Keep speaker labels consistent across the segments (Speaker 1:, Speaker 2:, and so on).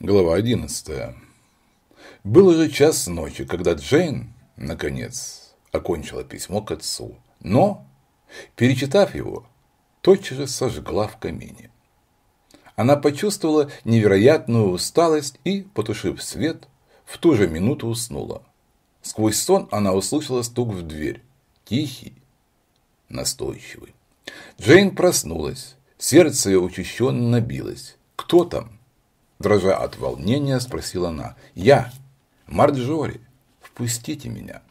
Speaker 1: Глава 11. Был уже час ночи, когда Джейн, наконец, окончила письмо к отцу, но, перечитав его, тотчас же сожгла в камине. Она почувствовала невероятную усталость и, потушив свет, в ту же минуту уснула. Сквозь сон она услышала стук в дверь, тихий, настойчивый. Джейн проснулась, сердце ее учащенно набилось. «Кто там?» Дрожа от волнения, спросила она. «Я, Марджори, впустите меня».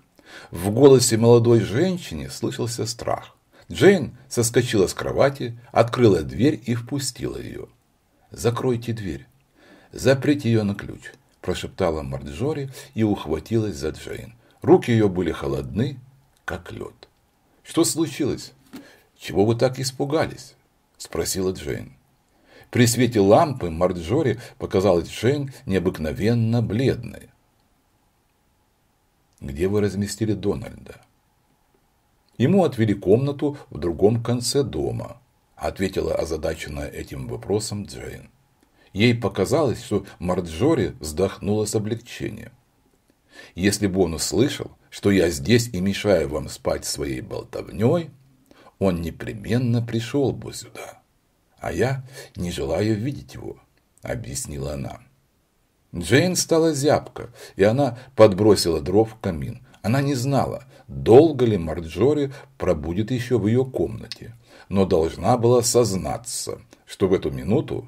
Speaker 1: В голосе молодой женщины слышался страх. Джейн соскочила с кровати, открыла дверь и впустила ее. «Закройте дверь. Заприте ее на ключ», – прошептала Марджори и ухватилась за Джейн. Руки ее были холодны, как лед. «Что случилось? Чего вы так испугались?» – спросила Джейн. При свете лампы Марджори показалась Джейн необыкновенно бледной. «Где вы разместили Дональда?» «Ему отвели комнату в другом конце дома», ответила озадаченная этим вопросом Джейн. Ей показалось, что Марджори вздохнула с облегчением. «Если бы он услышал, что я здесь и мешаю вам спать своей болтовней, он непременно пришел бы сюда» а я не желаю видеть его», — объяснила она. Джейн стала зябко, и она подбросила дров в камин. Она не знала, долго ли Марджори пробудет еще в ее комнате, но должна была сознаться, что в эту минуту,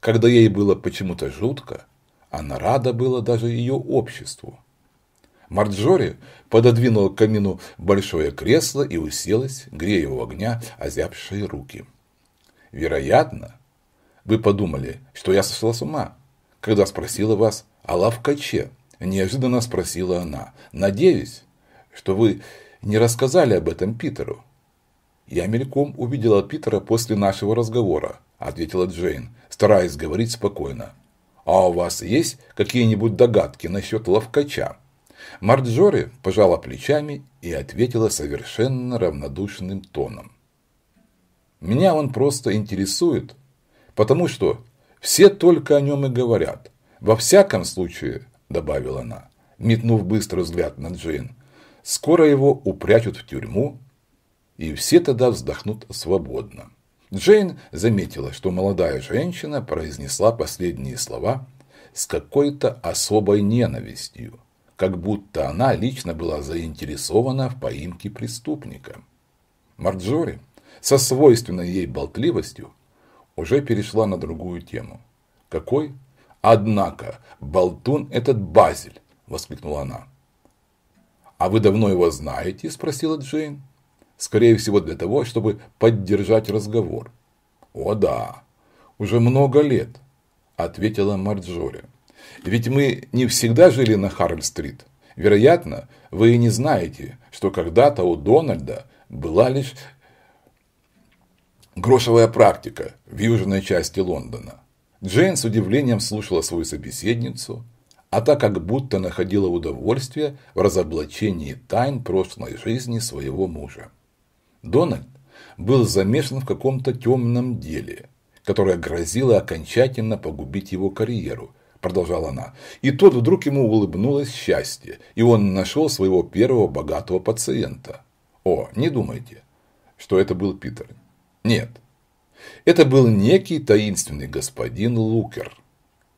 Speaker 1: когда ей было почему-то жутко, она рада была даже ее обществу. Марджори пододвинула к камину большое кресло и уселась, грея у огня озябшие руки. Вероятно, вы подумали, что я сошла с ума, когда спросила вас о лавкаче. Неожиданно спросила она. Надеюсь, что вы не рассказали об этом Питеру. Я мельком увидела Питера после нашего разговора, ответила Джейн, стараясь говорить спокойно. А у вас есть какие-нибудь догадки насчет Лавкача? Марджори пожала плечами и ответила совершенно равнодушным тоном. Меня он просто интересует, потому что все только о нем и говорят. Во всяком случае, добавила она, метнув быстрый взгляд на Джейн, скоро его упрячут в тюрьму, и все тогда вздохнут свободно. Джейн заметила, что молодая женщина произнесла последние слова с какой-то особой ненавистью, как будто она лично была заинтересована в поимке преступника. Марджори со свойственной ей болтливостью, уже перешла на другую тему. «Какой? Однако, болтун этот Базель!» – воскликнула она. «А вы давно его знаете?» – спросила Джейн. «Скорее всего, для того, чтобы поддержать разговор». «О да, уже много лет», – ответила Марджори. «Ведь мы не всегда жили на Харль-стрит. Вероятно, вы и не знаете, что когда-то у Дональда была лишь Грошевая практика в южной части Лондона. Джейн с удивлением слушала свою собеседницу, а так как будто находила удовольствие в разоблачении тайн прошлой жизни своего мужа. Дональд был замешан в каком-то темном деле, которое грозило окончательно погубить его карьеру, продолжала она. И тут вдруг ему улыбнулось счастье, и он нашел своего первого богатого пациента. О, не думайте, что это был Питер. Нет, это был некий таинственный господин Лукер,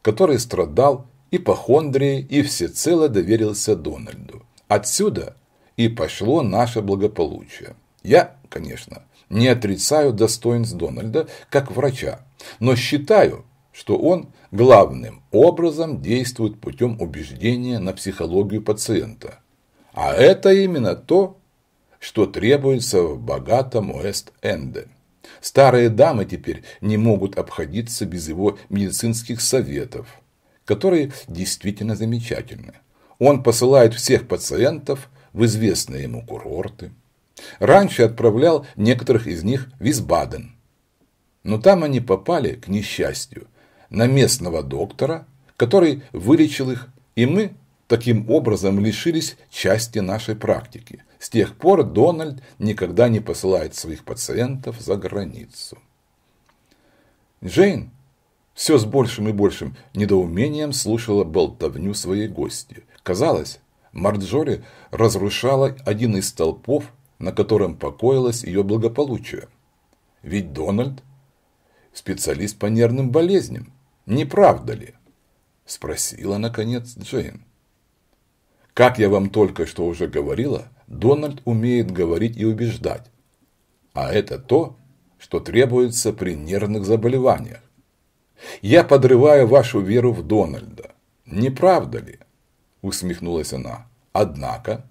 Speaker 1: который страдал ипохондрией и всецело доверился Дональду. Отсюда и пошло наше благополучие. Я, конечно, не отрицаю достоинств Дональда как врача, но считаю, что он главным образом действует путем убеждения на психологию пациента. А это именно то, что требуется в богатом Уэст-Энде. Старые дамы теперь не могут обходиться без его медицинских советов, которые действительно замечательны. Он посылает всех пациентов в известные ему курорты. Раньше отправлял некоторых из них в Висбаден. Но там они попали, к несчастью, на местного доктора, который вылечил их, и мы таким образом лишились части нашей практики. С тех пор Дональд никогда не посылает своих пациентов за границу. Джейн все с большим и большим недоумением слушала болтовню своей гости. Казалось, Марджори разрушала один из столпов, на котором покоилось ее благополучие. Ведь Дональд – специалист по нервным болезням, не правда ли? Спросила, наконец, Джейн. Как я вам только что уже говорила, Дональд умеет говорить и убеждать. А это то, что требуется при нервных заболеваниях. Я подрываю вашу веру в Дональда. Не правда ли? Усмехнулась она. Однако...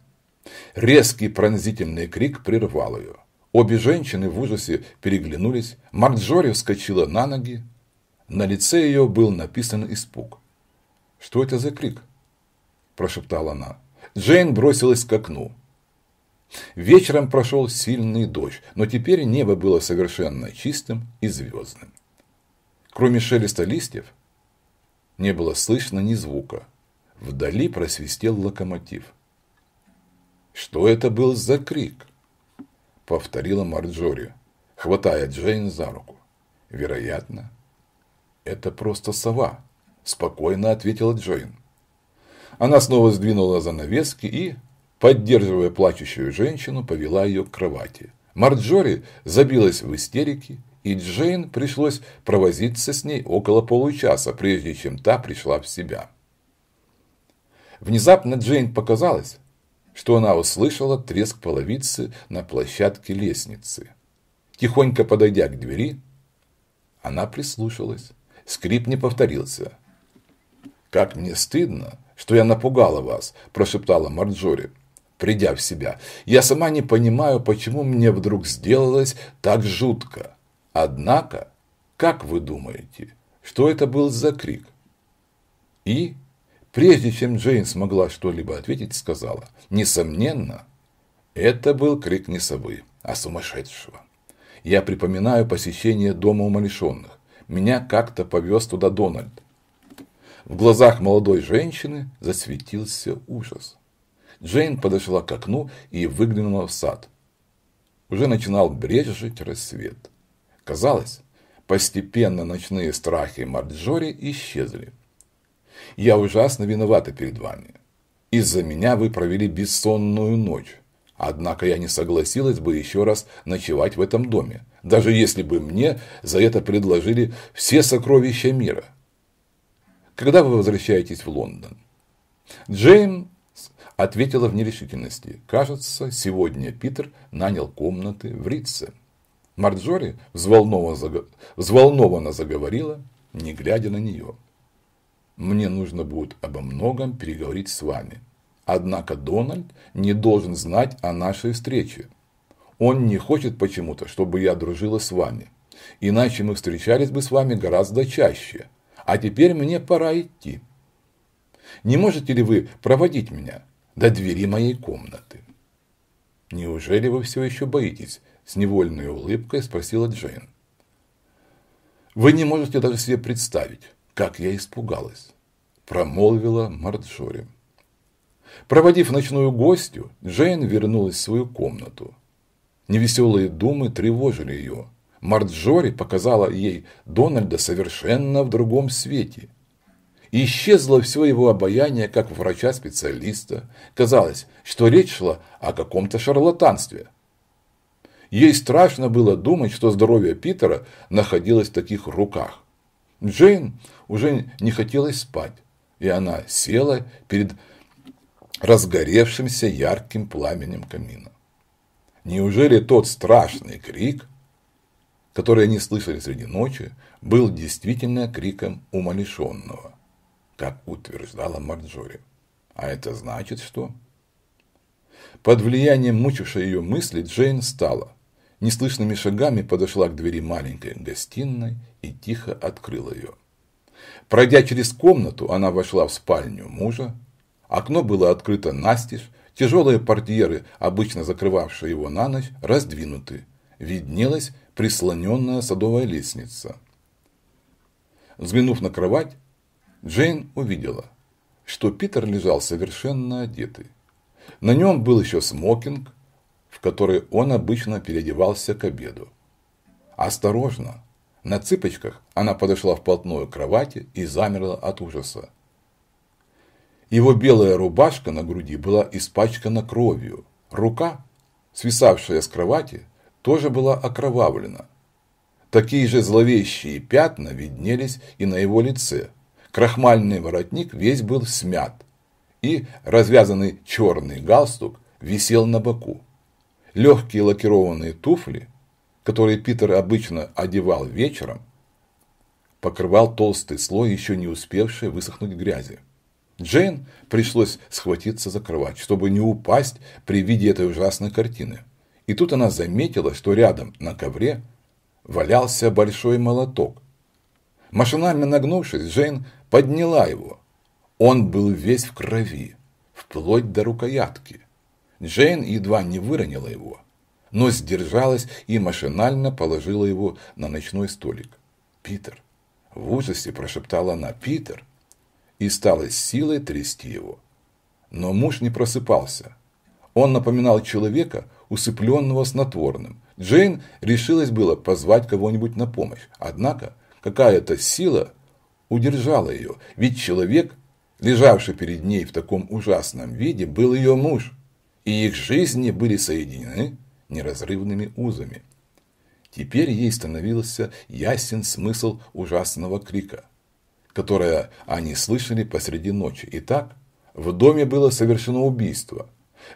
Speaker 1: Резкий пронзительный крик прервал ее. Обе женщины в ужасе переглянулись. Марджори вскочила на ноги. На лице ее был написан испуг. «Что это за крик?» – прошептала она. Джейн бросилась к окну. Вечером прошел сильный дождь, но теперь небо было совершенно чистым и звездным. Кроме шелеста листьев, не было слышно ни звука. Вдали просвистел локомотив. «Что это был за крик?» – повторила Марджори, хватая Джейн за руку. «Вероятно, это просто сова», – спокойно ответила Джейн. Она снова сдвинула занавески и, поддерживая плачущую женщину, повела ее к кровати. Марджори забилась в истерике, и Джейн пришлось провозиться с ней около получаса, прежде чем та пришла в себя. Внезапно Джейн показалось, что она услышала треск половицы на площадке лестницы. Тихонько подойдя к двери, она прислушалась. Скрип не повторился. «Как мне стыдно, что я напугала вас!» – прошептала Марджори придя в себя. Я сама не понимаю, почему мне вдруг сделалось так жутко. Однако, как вы думаете, что это был за крик? И, прежде чем Джейн смогла что-либо ответить, сказала, несомненно, это был крик не совы, а сумасшедшего. Я припоминаю посещение дома умалишенных. Меня как-то повез туда Дональд. В глазах молодой женщины засветился ужас. Джейн подошла к окну и выглянула в сад. Уже начинал брежить рассвет. Казалось, постепенно ночные страхи Марджори исчезли. «Я ужасно виновата перед вами. Из-за меня вы провели бессонную ночь. Однако я не согласилась бы еще раз ночевать в этом доме, даже если бы мне за это предложили все сокровища мира. Когда вы возвращаетесь в Лондон? Джейн ответила в нерешительности. Кажется, сегодня Питер нанял комнаты в Ритце. Марджори взволнованно, заговорила, не глядя на нее. «Мне нужно будет обо многом переговорить с вами. Однако Дональд не должен знать о нашей встрече. Он не хочет почему-то, чтобы я дружила с вами. Иначе мы встречались бы с вами гораздо чаще. А теперь мне пора идти. Не можете ли вы проводить меня? до двери моей комнаты. «Неужели вы все еще боитесь?» – с невольной улыбкой спросила Джейн. «Вы не можете даже себе представить, как я испугалась», – промолвила Марджори. Проводив ночную гостью, Джейн вернулась в свою комнату. Невеселые думы тревожили ее. Марджори показала ей Дональда совершенно в другом свете – Исчезло все его обаяние, как врача-специалиста. Казалось, что речь шла о каком-то шарлатанстве. Ей страшно было думать, что здоровье Питера находилось в таких руках. Джейн уже не хотелось спать, и она села перед разгоревшимся ярким пламенем камина. Неужели тот страшный крик, который они слышали среди ночи, был действительно криком умалишенного? как утверждала Марджори. А это значит что? Под влиянием мучившей ее мысли Джейн стала. Неслышными шагами подошла к двери маленькой гостиной и тихо открыла ее. Пройдя через комнату, она вошла в спальню мужа. Окно было открыто настежь, тяжелые портьеры, обычно закрывавшие его на ночь, раздвинуты. Виднелась прислоненная садовая лестница. Взглянув на кровать, Джейн увидела, что Питер лежал совершенно одетый. На нем был еще смокинг, в который он обычно переодевался к обеду. Осторожно, на цыпочках она подошла вплотную к кровати и замерла от ужаса. Его белая рубашка на груди была испачкана кровью. Рука, свисавшая с кровати, тоже была окровавлена. Такие же зловещие пятна виднелись и на его лице, Крахмальный воротник весь был смят, и развязанный черный галстук висел на боку. Легкие лакированные туфли, которые Питер обычно одевал вечером, покрывал толстый слой, еще не успевший высохнуть грязи. Джейн пришлось схватиться за кровать, чтобы не упасть при виде этой ужасной картины. И тут она заметила, что рядом на ковре валялся большой молоток. Машинально нагнувшись, Джейн подняла его. Он был весь в крови, вплоть до рукоятки. Джейн едва не выронила его, но сдержалась и машинально положила его на ночной столик. «Питер!» – в ужасе прошептала она «Питер!» и стала с силой трясти его. Но муж не просыпался. Он напоминал человека, усыпленного снотворным. Джейн решилась было позвать кого-нибудь на помощь, однако какая-то сила – удержала ее, ведь человек, лежавший перед ней в таком ужасном виде, был ее муж, и их жизни были соединены неразрывными узами. Теперь ей становился ясен смысл ужасного крика, которое они слышали посреди ночи. Итак, в доме было совершено убийство.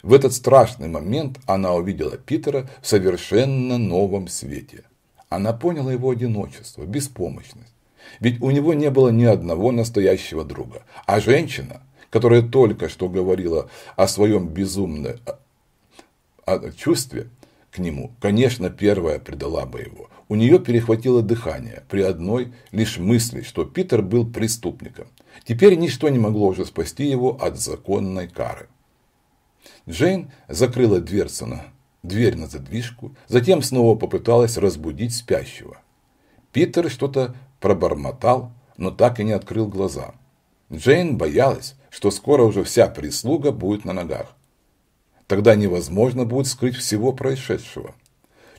Speaker 1: В этот страшный момент она увидела Питера в совершенно новом свете. Она поняла его одиночество, беспомощность ведь у него не было ни одного настоящего друга. А женщина, которая только что говорила о своем безумном а, чувстве к нему, конечно, первая предала бы его. У нее перехватило дыхание при одной лишь мысли, что Питер был преступником. Теперь ничто не могло уже спасти его от законной кары. Джейн закрыла дверцу на дверь на задвижку, затем снова попыталась разбудить спящего. Питер что-то пробормотал, но так и не открыл глаза. Джейн боялась, что скоро уже вся прислуга будет на ногах. Тогда невозможно будет скрыть всего происшедшего.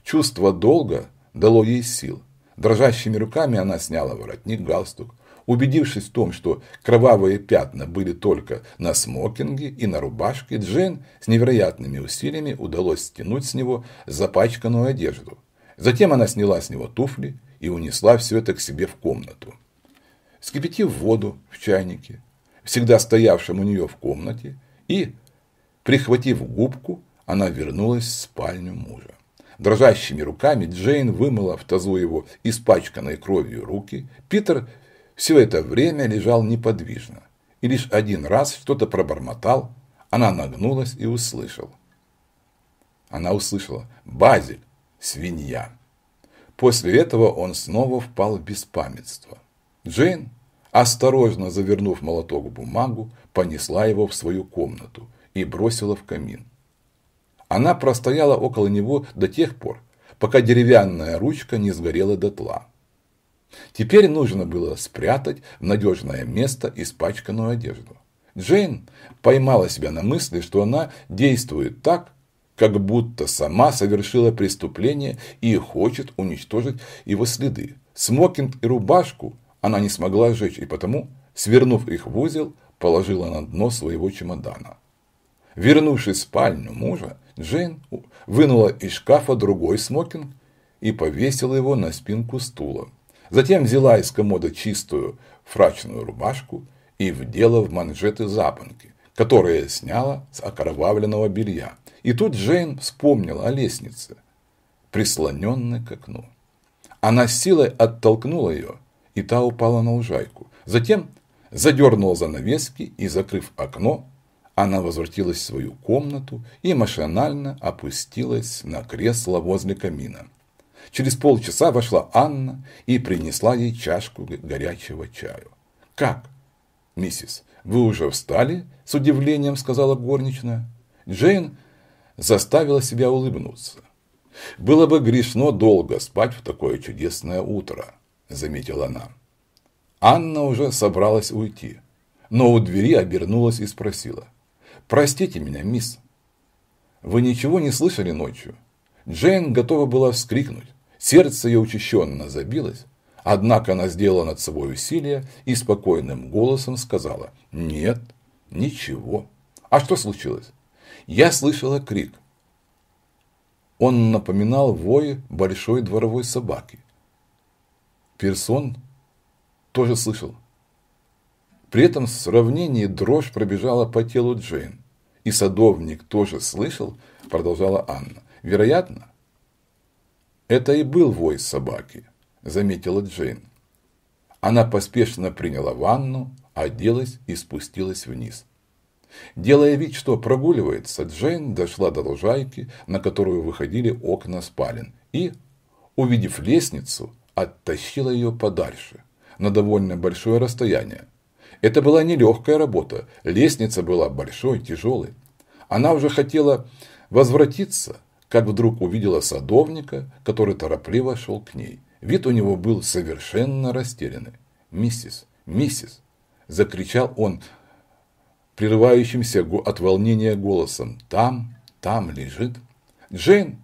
Speaker 1: Чувство долга дало ей сил. Дрожащими руками она сняла воротник, галстук. Убедившись в том, что кровавые пятна были только на смокинге и на рубашке, Джейн с невероятными усилиями удалось стянуть с него запачканную одежду. Затем она сняла с него туфли и унесла все это к себе в комнату. Скипятив воду в чайнике, всегда стоявшем у нее в комнате, и, прихватив губку, она вернулась в спальню мужа. Дрожащими руками Джейн вымыла в тазу его испачканной кровью руки. Питер все это время лежал неподвижно. И лишь один раз что-то пробормотал, она нагнулась и услышала. Она услышала «Базиль, свинья». После этого он снова впал в беспамятство. Джейн, осторожно завернув молоток в бумагу, понесла его в свою комнату и бросила в камин. Она простояла около него до тех пор, пока деревянная ручка не сгорела дотла. Теперь нужно было спрятать в надежное место испачканную одежду. Джейн поймала себя на мысли, что она действует так, как будто сама совершила преступление и хочет уничтожить его следы. Смокинг и рубашку она не смогла сжечь, и потому, свернув их в узел, положила на дно своего чемодана. Вернувшись в спальню мужа, Джейн вынула из шкафа другой смокинг и повесила его на спинку стула. Затем взяла из комода чистую фрачную рубашку и вдела в манжеты запонки, которые сняла с окровавленного белья. И тут Джейн вспомнила о лестнице, прислоненной к окну. Она силой оттолкнула ее, и та упала на лужайку. Затем задернула занавески и, закрыв окно, она возвратилась в свою комнату и машинально опустилась на кресло возле камина. Через полчаса вошла Анна и принесла ей чашку горячего чаю. «Как, миссис, вы уже встали?» – с удивлением сказала горничная. Джейн заставила себя улыбнуться. «Было бы грешно долго спать в такое чудесное утро», – заметила она. Анна уже собралась уйти, но у двери обернулась и спросила. «Простите меня, мисс». «Вы ничего не слышали ночью?» Джейн готова была вскрикнуть. Сердце ее учащенно забилось, однако она сделала над собой усилие и спокойным голосом сказала «Нет, ничего». «А что случилось?» Я слышала крик. Он напоминал вой большой дворовой собаки. Персон тоже слышал. При этом в сравнении дрожь пробежала по телу Джейн. И садовник тоже слышал, продолжала Анна. Вероятно, это и был вой собаки, заметила Джейн. Она поспешно приняла ванну, оделась и спустилась вниз. Делая вид, что прогуливается, Джейн дошла до лужайки, на которую выходили окна спален, и, увидев лестницу, оттащила ее подальше, на довольно большое расстояние. Это была нелегкая работа, лестница была большой, тяжелой. Она уже хотела возвратиться, как вдруг увидела садовника, который торопливо шел к ней. Вид у него был совершенно растерянный. «Миссис! Миссис!» – закричал он, прерывающимся от волнения голосом. «Там, там лежит Джейн!»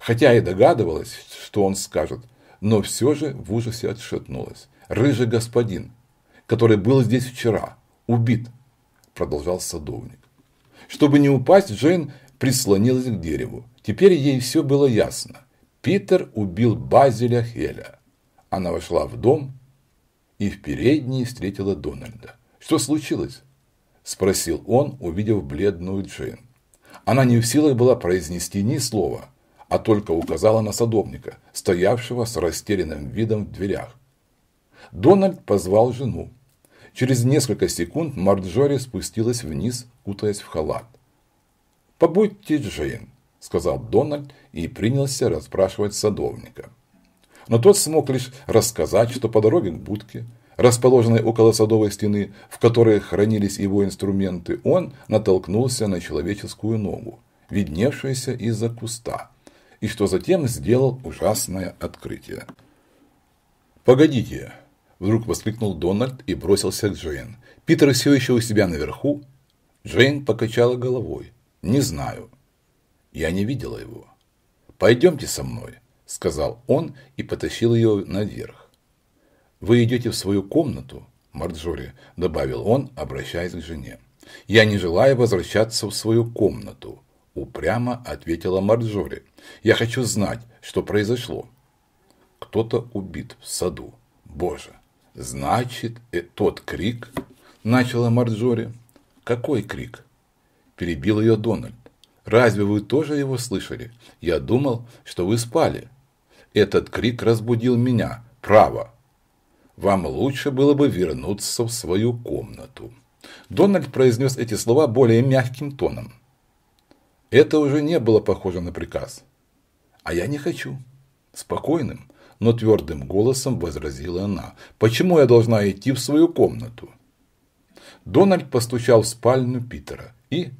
Speaker 1: Хотя и догадывалась, что он скажет, но все же в ужасе отшатнулась. «Рыжий господин, который был здесь вчера, убит!» – продолжал садовник. Чтобы не упасть, Джейн прислонилась к дереву. Теперь ей все было ясно. Питер убил Базеля Хеля. Она вошла в дом и в передней встретила Дональда. «Что случилось?» – спросил он, увидев бледную Джейн. Она не в силах была произнести ни слова, а только указала на садовника, стоявшего с растерянным видом в дверях. Дональд позвал жену. Через несколько секунд Марджори спустилась вниз, кутаясь в халат. «Побудьте, Джейн», – сказал Дональд и принялся расспрашивать садовника. Но тот смог лишь рассказать, что по дороге к будке – расположенной около садовой стены, в которой хранились его инструменты, он натолкнулся на человеческую ногу, видневшуюся из-за куста, и что затем сделал ужасное открытие. «Погодите!» – вдруг воскликнул Дональд и бросился к Джейн. «Питер все еще у себя наверху?» Джейн покачала головой. «Не знаю. Я не видела его». «Пойдемте со мной», – сказал он и потащил ее наверх. «Вы идете в свою комнату, Марджори», – добавил он, обращаясь к жене. «Я не желаю возвращаться в свою комнату», – упрямо ответила Марджори. «Я хочу знать, что произошло». «Кто-то убит в саду. Боже! Значит, и э, тот крик...» – начала Марджори. «Какой крик?» – перебил ее Дональд. «Разве вы тоже его слышали? Я думал, что вы спали. Этот крик разбудил меня. Право, вам лучше было бы вернуться в свою комнату». Дональд произнес эти слова более мягким тоном. Это уже не было похоже на приказ. «А я не хочу». Спокойным, но твердым голосом возразила она. «Почему я должна идти в свою комнату?» Дональд постучал в спальню Питера и,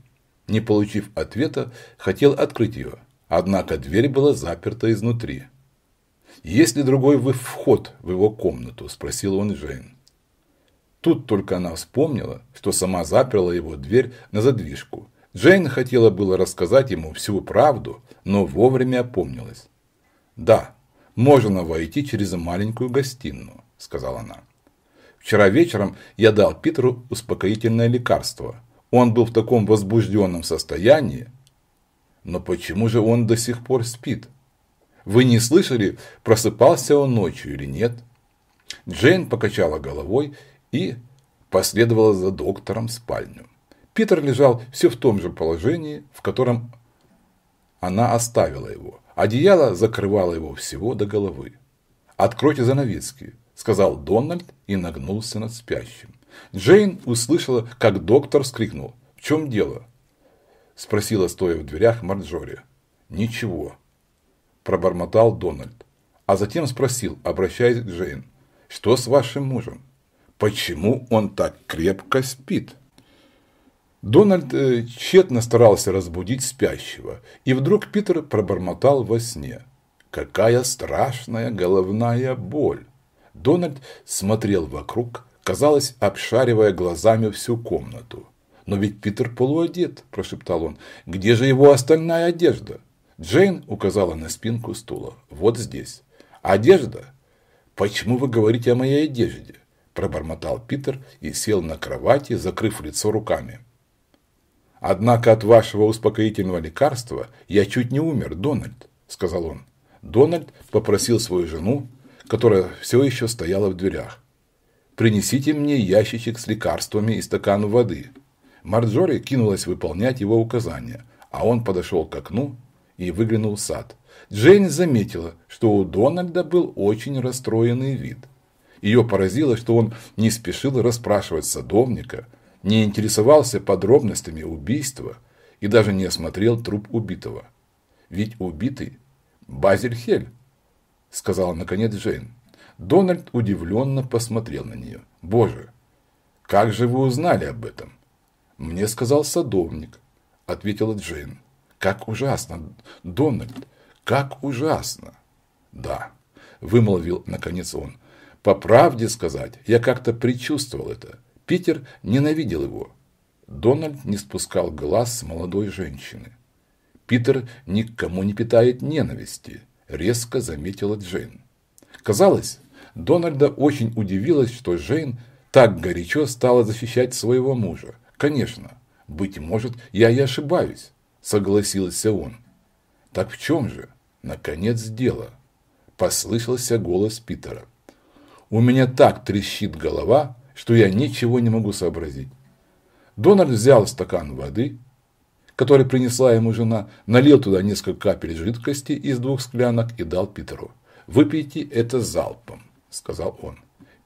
Speaker 1: не получив ответа, хотел открыть ее. Однако дверь была заперта изнутри. «Есть ли другой вы вход в его комнату?» – спросил он Джейн. Тут только она вспомнила, что сама заперла его дверь на задвижку. Джейн хотела было рассказать ему всю правду, но вовремя опомнилась. «Да, можно войти через маленькую гостиную», – сказала она. «Вчера вечером я дал Питеру успокоительное лекарство. Он был в таком возбужденном состоянии, но почему же он до сих пор спит? Вы не слышали, просыпался он ночью или нет? Джейн покачала головой и последовала за доктором в спальню. Питер лежал все в том же положении, в котором она оставила его. Одеяло закрывало его всего до головы. «Откройте занавески», – сказал Дональд и нагнулся над спящим. Джейн услышала, как доктор скрикнул: «В чем дело?» – спросила, стоя в дверях, Марджори. «Ничего», – пробормотал Дональд, а затем спросил, обращаясь к Джейн, «Что с вашим мужем? Почему он так крепко спит?» Дональд э, тщетно старался разбудить спящего, и вдруг Питер пробормотал во сне. «Какая страшная головная боль!» Дональд смотрел вокруг, казалось, обшаривая глазами всю комнату. «Но ведь Питер полуодет», – прошептал он. «Где же его остальная одежда?» Джейн указала на спинку стула. «Вот здесь. Одежда?» «Почему вы говорите о моей одежде?» Пробормотал Питер и сел на кровати, закрыв лицо руками. «Однако от вашего успокоительного лекарства я чуть не умер, Дональд», – сказал он. Дональд попросил свою жену, которая все еще стояла в дверях. «Принесите мне ящичек с лекарствами и стакан воды». Марджори кинулась выполнять его указания, а он подошел к окну и выглянул в сад. Джейн заметила, что у Дональда был очень расстроенный вид. Ее поразило, что он не спешил расспрашивать садовника, не интересовался подробностями убийства и даже не осмотрел труп убитого. «Ведь убитый Базиль Хель», – сказала наконец Джейн. Дональд удивленно посмотрел на нее. «Боже, как же вы узнали об этом?» «Мне сказал садовник», – ответила Джейн. Как ужасно, Дональд, как ужасно. Да, вымолвил наконец он. По правде сказать, я как-то предчувствовал это. Питер ненавидел его. Дональд не спускал глаз с молодой женщины. Питер никому не питает ненависти, резко заметила Джейн. Казалось, Дональда очень удивилась, что Джейн так горячо стала защищать своего мужа. Конечно, быть может, я и ошибаюсь согласился он. Так в чем же? Наконец дело. Послышался голос Питера. У меня так трещит голова, что я ничего не могу сообразить. Дональд взял стакан воды, который принесла ему жена, налил туда несколько капель жидкости из двух склянок и дал Питеру. «Выпейте это залпом», – сказал он.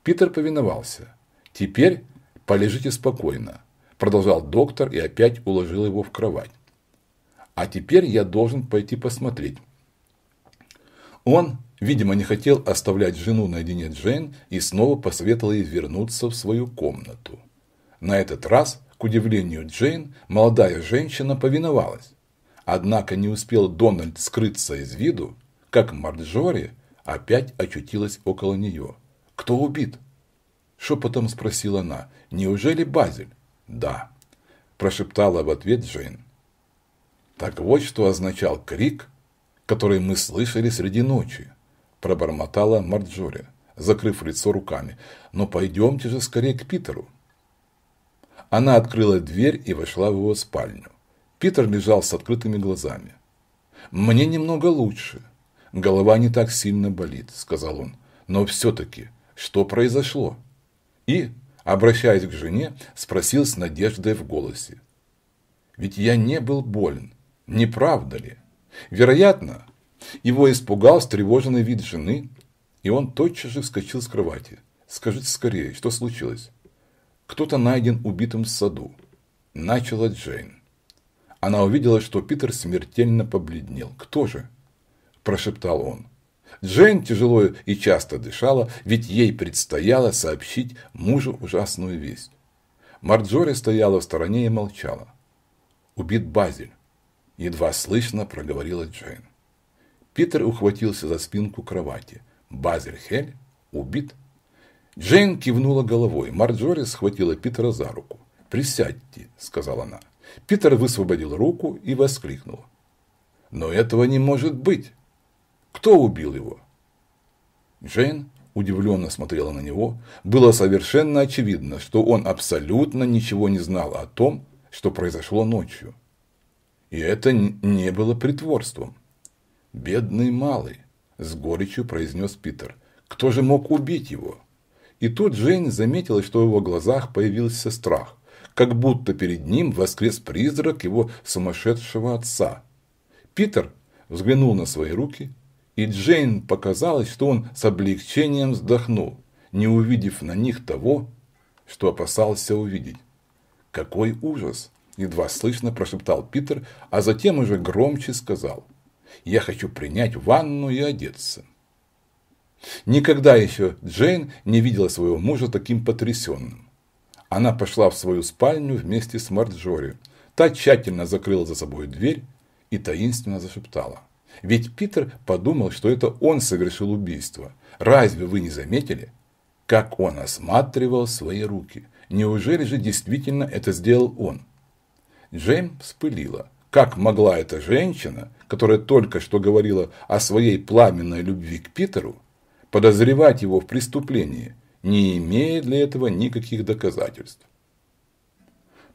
Speaker 1: Питер повиновался. «Теперь полежите спокойно», – продолжал доктор и опять уложил его в кровать. А теперь я должен пойти посмотреть. Он, видимо, не хотел оставлять жену наедине Джейн и снова посоветовал ей вернуться в свою комнату. На этот раз, к удивлению Джейн, молодая женщина повиновалась. Однако не успел Дональд скрыться из виду, как Марджори опять очутилась около нее. «Кто убит?» – шепотом спросила она. «Неужели Базель?» «Да», – прошептала в ответ Джейн. Так вот, что означал крик, который мы слышали среди ночи, пробормотала Марджори, закрыв лицо руками. Но пойдемте же скорее к Питеру. Она открыла дверь и вошла в его спальню. Питер лежал с открытыми глазами. «Мне немного лучше. Голова не так сильно болит», – сказал он. «Но все-таки, что произошло?» И, обращаясь к жене, спросил с надеждой в голосе. «Ведь я не был болен. Не правда ли? Вероятно, его испугал встревоженный вид жены, и он тотчас же вскочил с кровати. «Скажите скорее, что случилось?» «Кто-то найден убитым в саду», – начала Джейн. Она увидела, что Питер смертельно побледнел. «Кто же?» – прошептал он. Джейн тяжело и часто дышала, ведь ей предстояло сообщить мужу ужасную весть. Марджори стояла в стороне и молчала. «Убит Базель», – едва слышно проговорила Джейн. Питер ухватился за спинку кровати. Базерхель убит. Джейн кивнула головой. Марджори схватила Питера за руку. «Присядьте», – сказала она. Питер высвободил руку и воскликнул. «Но этого не может быть! Кто убил его?» Джейн удивленно смотрела на него. Было совершенно очевидно, что он абсолютно ничего не знал о том, что произошло ночью. И это не было притворством. «Бедный малый», – с горечью произнес Питер. «Кто же мог убить его?» И тут Джейн заметила, что в его глазах появился страх, как будто перед ним воскрес призрак его сумасшедшего отца. Питер взглянул на свои руки, и Джейн показалось, что он с облегчением вздохнул, не увидев на них того, что опасался увидеть. Какой ужас! едва слышно прошептал Питер, а затем уже громче сказал. «Я хочу принять ванну и одеться». Никогда еще Джейн не видела своего мужа таким потрясенным. Она пошла в свою спальню вместе с Марджори. Та тщательно закрыла за собой дверь и таинственно зашептала. Ведь Питер подумал, что это он совершил убийство. Разве вы не заметили, как он осматривал свои руки? Неужели же действительно это сделал он? Джейм вспылила. Как могла эта женщина, которая только что говорила о своей пламенной любви к Питеру, подозревать его в преступлении, не имея для этого никаких доказательств?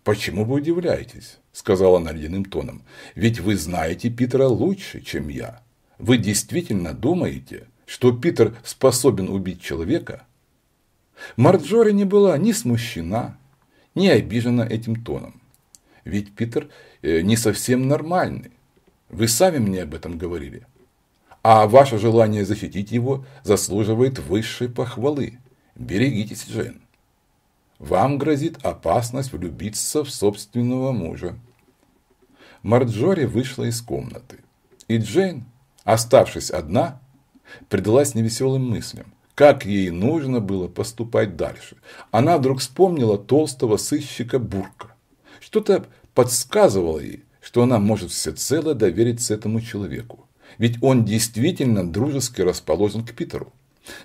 Speaker 1: «Почему вы удивляетесь?» – сказала она ледяным тоном. «Ведь вы знаете Питера лучше, чем я. Вы действительно думаете, что Питер способен убить человека?» Марджори не была ни смущена, ни обижена этим тоном. Ведь Питер э, не совсем нормальный. Вы сами мне об этом говорили. А ваше желание защитить его заслуживает высшей похвалы. Берегитесь, Джейн. Вам грозит опасность влюбиться в собственного мужа. Марджори вышла из комнаты. И Джейн, оставшись одна, предалась невеселым мыслям. Как ей нужно было поступать дальше. Она вдруг вспомнила толстого сыщика Бурка. Что-то подсказывало ей, что она может всецело довериться этому человеку. Ведь он действительно дружески расположен к Питеру.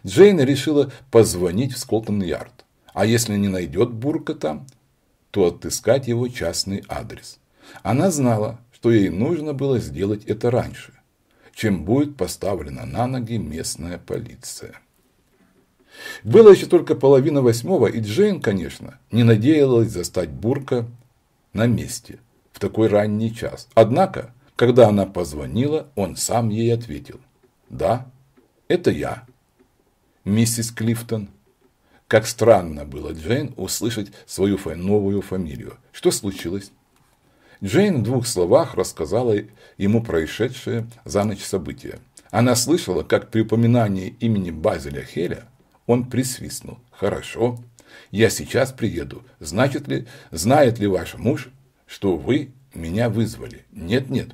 Speaker 1: Джейн решила позвонить в Скотланд-Ярд. А если не найдет Бурка там, то отыскать его частный адрес. Она знала, что ей нужно было сделать это раньше, чем будет поставлена на ноги местная полиция. Было еще только половина восьмого, и Джейн, конечно, не надеялась застать Бурка на месте в такой ранний час. Однако, когда она позвонила, он сам ей ответил. «Да, это я, миссис Клифтон». Как странно было Джейн услышать свою новую фамилию. Что случилось? Джейн в двух словах рассказала ему происшедшее за ночь события. Она слышала, как при упоминании имени Базеля Хеля он присвистнул. «Хорошо, я сейчас приеду. Значит ли, знает ли ваш муж, что вы меня вызвали? Нет, нет.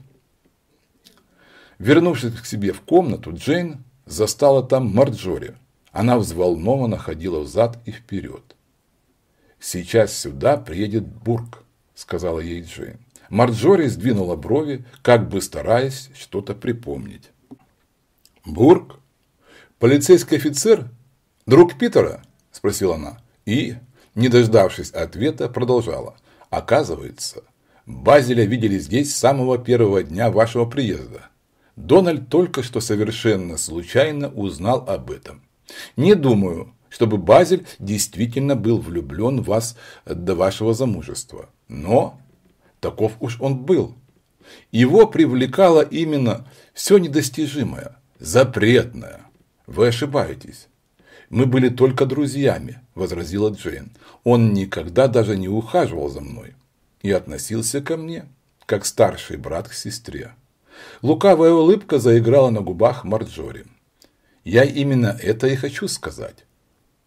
Speaker 1: Вернувшись к себе в комнату, Джейн застала там Марджори. Она взволнованно ходила взад и вперед. «Сейчас сюда приедет Бург», – сказала ей Джейн. Марджори сдвинула брови, как бы стараясь что-то припомнить. «Бург? Полицейский офицер? Друг Питера?» – спросила она. И, не дождавшись ответа, продолжала. Оказывается, Базеля видели здесь с самого первого дня вашего приезда. Дональд только что совершенно случайно узнал об этом. Не думаю, чтобы Базель действительно был влюблен в вас до вашего замужества. Но таков уж он был. Его привлекало именно все недостижимое, запретное. Вы ошибаетесь. Мы были только друзьями, возразила Джейн. Он никогда даже не ухаживал за мной и относился ко мне, как старший брат к сестре. Лукавая улыбка заиграла на губах Марджори. «Я именно это и хочу сказать.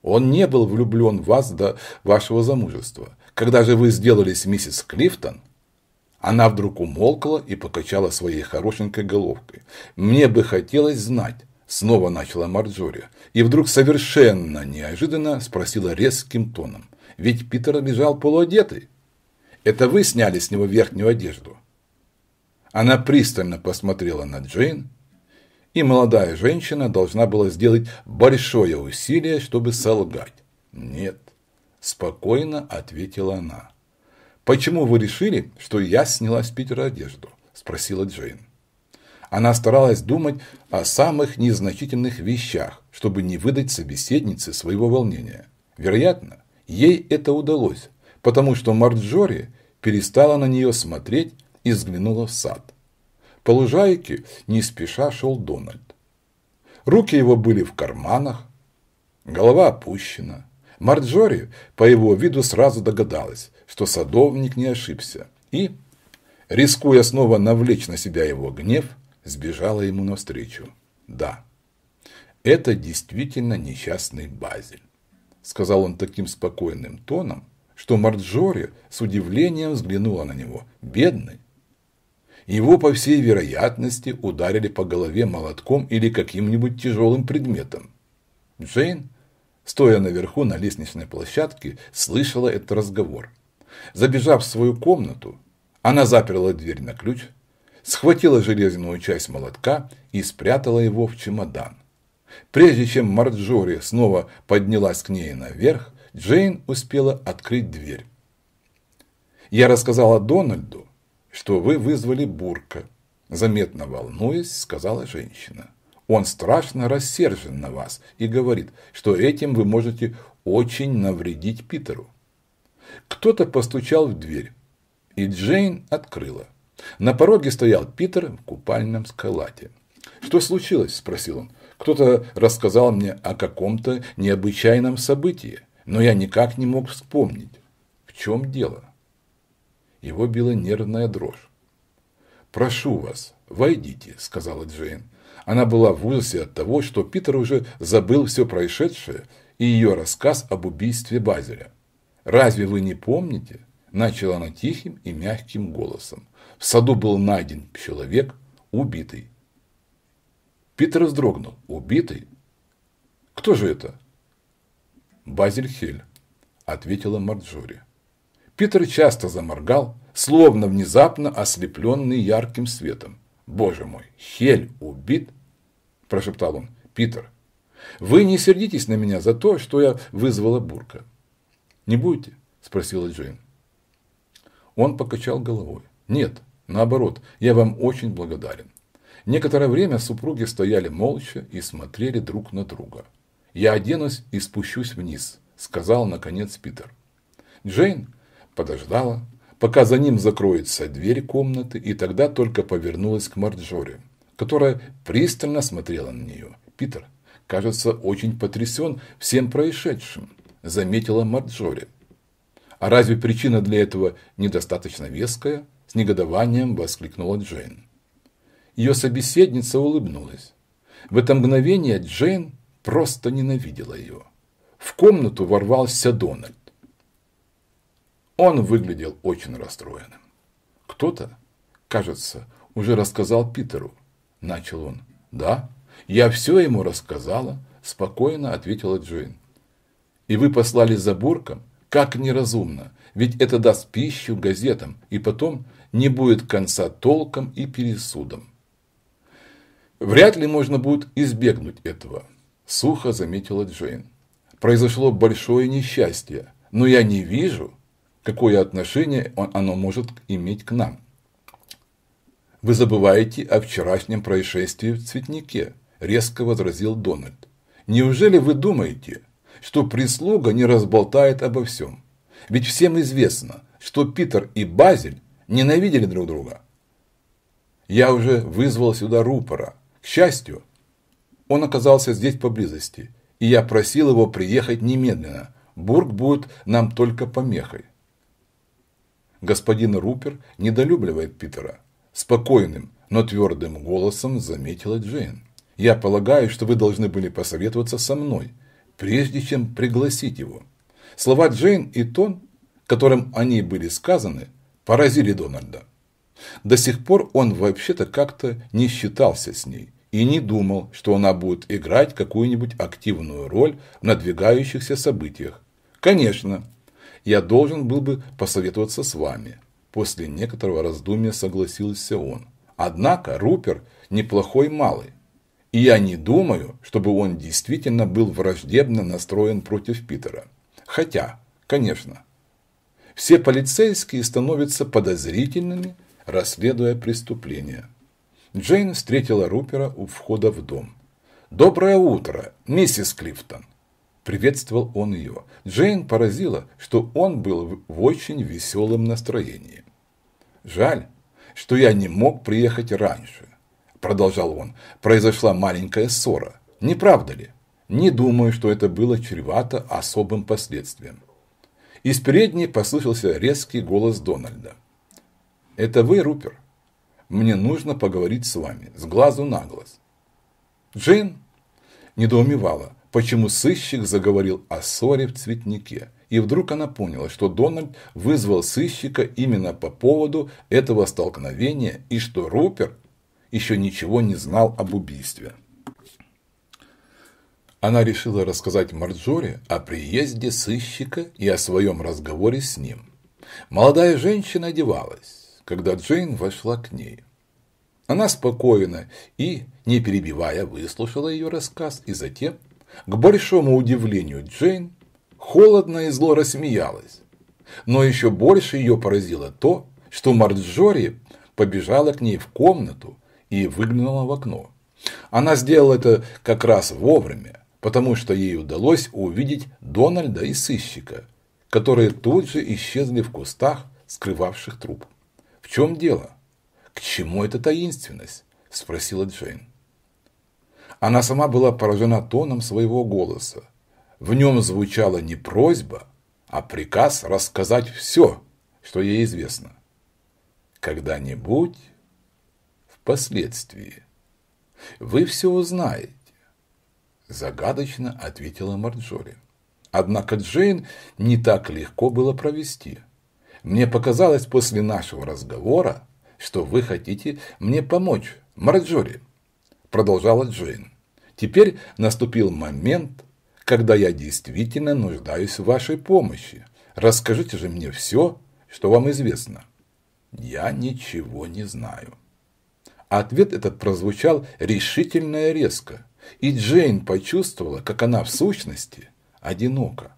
Speaker 1: Он не был влюблен в вас до вашего замужества. Когда же вы сделались миссис Клифтон?» Она вдруг умолкла и покачала своей хорошенькой головкой. «Мне бы хотелось знать, Снова начала Марджори. И вдруг совершенно неожиданно спросила резким тоном. Ведь Питер лежал полуодетый. Это вы сняли с него верхнюю одежду? Она пристально посмотрела на Джейн, и молодая женщина должна была сделать большое усилие, чтобы солгать. «Нет», – спокойно ответила она. «Почему вы решили, что я сняла с Питера одежду?» – спросила Джейн. Она старалась думать о самых незначительных вещах, чтобы не выдать собеседнице своего волнения. Вероятно, ей это удалось, потому что Марджори перестала на нее смотреть и взглянула в сад. По лужайке не спеша шел Дональд. Руки его были в карманах, голова опущена. Марджори по его виду сразу догадалась, что садовник не ошибся, и, рискуя снова навлечь на себя его гнев, сбежала ему навстречу. «Да, это действительно несчастный Базель», – сказал он таким спокойным тоном, что Марджори с удивлением взглянула на него. «Бедный». Его, по всей вероятности, ударили по голове молотком или каким-нибудь тяжелым предметом. Джейн, стоя наверху на лестничной площадке, слышала этот разговор. Забежав в свою комнату, она заперла дверь на ключ, схватила железную часть молотка и спрятала его в чемодан. Прежде чем Марджори снова поднялась к ней наверх, Джейн успела открыть дверь. «Я рассказала Дональду, что вы вызвали Бурка», – заметно волнуясь, сказала женщина. «Он страшно рассержен на вас и говорит, что этим вы можете очень навредить Питеру». Кто-то постучал в дверь, и Джейн открыла. На пороге стоял Питер в купальном скалате. «Что случилось?» – спросил он. «Кто-то рассказал мне о каком-то необычайном событии, но я никак не мог вспомнить. В чем дело?» Его била нервная дрожь. «Прошу вас, войдите», – сказала Джейн. Она была в ужасе от того, что Питер уже забыл все происшедшее и ее рассказ об убийстве Базеля. «Разве вы не помните?» начала она тихим и мягким голосом. В саду был найден человек, убитый. Питер вздрогнул. Убитый? Кто же это? Базиль Хель, ответила Марджори. Питер часто заморгал, словно внезапно ослепленный ярким светом. «Боже мой, Хель убит!» – прошептал он. «Питер, вы не сердитесь на меня за то, что я вызвала Бурка?» «Не будете?» – спросила Джейн. Он покачал головой. «Нет, наоборот, я вам очень благодарен». Некоторое время супруги стояли молча и смотрели друг на друга. «Я оденусь и спущусь вниз», – сказал, наконец, Питер. Джейн подождала, пока за ним закроется дверь комнаты, и тогда только повернулась к Марджоре, которая пристально смотрела на нее. «Питер, кажется, очень потрясен всем происшедшим», – заметила Марджори. А разве причина для этого недостаточно веская? С негодованием воскликнула Джейн. Ее собеседница улыбнулась. В это мгновение Джейн просто ненавидела ее. В комнату ворвался Дональд. Он выглядел очень расстроенным. Кто-то, кажется, уже рассказал Питеру. Начал он. Да, я все ему рассказала, спокойно ответила Джейн. И вы послали за Бурком? Как неразумно, ведь это даст пищу газетам, и потом не будет конца толком и пересудом. Вряд ли можно будет избегнуть этого, сухо заметила Джейн. Произошло большое несчастье, но я не вижу, какое отношение оно может иметь к нам. «Вы забываете о вчерашнем происшествии в цветнике», – резко возразил Дональд. «Неужели вы думаете, что прислуга не разболтает обо всем. Ведь всем известно, что Питер и Базель ненавидели друг друга. Я уже вызвал сюда рупора. К счастью, он оказался здесь поблизости, и я просил его приехать немедленно. Бург будет нам только помехой. Господин Рупер недолюбливает Питера. Спокойным, но твердым голосом заметила Джейн. «Я полагаю, что вы должны были посоветоваться со мной», прежде чем пригласить его. Слова Джейн и тон, которым они были сказаны, поразили Дональда. До сих пор он вообще-то как-то не считался с ней и не думал, что она будет играть какую-нибудь активную роль в надвигающихся событиях. Конечно, я должен был бы посоветоваться с вами. После некоторого раздумья согласился он. Однако Рупер неплохой малый. И я не думаю, чтобы он действительно был враждебно настроен против Питера. Хотя, конечно, все полицейские становятся подозрительными, расследуя преступления. Джейн встретила Рупера у входа в дом. «Доброе утро, миссис Клифтон!» Приветствовал он ее. Джейн поразила, что он был в очень веселом настроении. «Жаль, что я не мог приехать раньше продолжал он, произошла маленькая ссора. Не правда ли? Не думаю, что это было чревато особым последствием. Из передней послышался резкий голос Дональда. «Это вы, Рупер? Мне нужно поговорить с вами, с глазу на глаз». Джейн недоумевала, почему сыщик заговорил о ссоре в цветнике. И вдруг она поняла, что Дональд вызвал сыщика именно по поводу этого столкновения и что Рупер еще ничего не знал об убийстве. Она решила рассказать Марджоре о приезде сыщика и о своем разговоре с ним. Молодая женщина одевалась, когда Джейн вошла к ней. Она спокойно и, не перебивая, выслушала ее рассказ и затем, к большому удивлению Джейн, холодно и зло рассмеялась. Но еще больше ее поразило то, что Марджори побежала к ней в комнату, и выглянула в окно. Она сделала это как раз вовремя, потому что ей удалось увидеть Дональда и сыщика, которые тут же исчезли в кустах, скрывавших труп. «В чем дело? К чему эта таинственность?» – спросила Джейн. Она сама была поражена тоном своего голоса. В нем звучала не просьба, а приказ рассказать все, что ей известно. «Когда-нибудь...» впоследствии. Вы все узнаете, загадочно ответила Марджори. Однако Джейн не так легко было провести. Мне показалось после нашего разговора, что вы хотите мне помочь, Марджори, продолжала Джейн. Теперь наступил момент, когда я действительно нуждаюсь в вашей помощи. Расскажите же мне все, что вам известно. Я ничего не знаю. Ответ этот прозвучал решительно и резко, и Джейн почувствовала, как она в сущности одинока.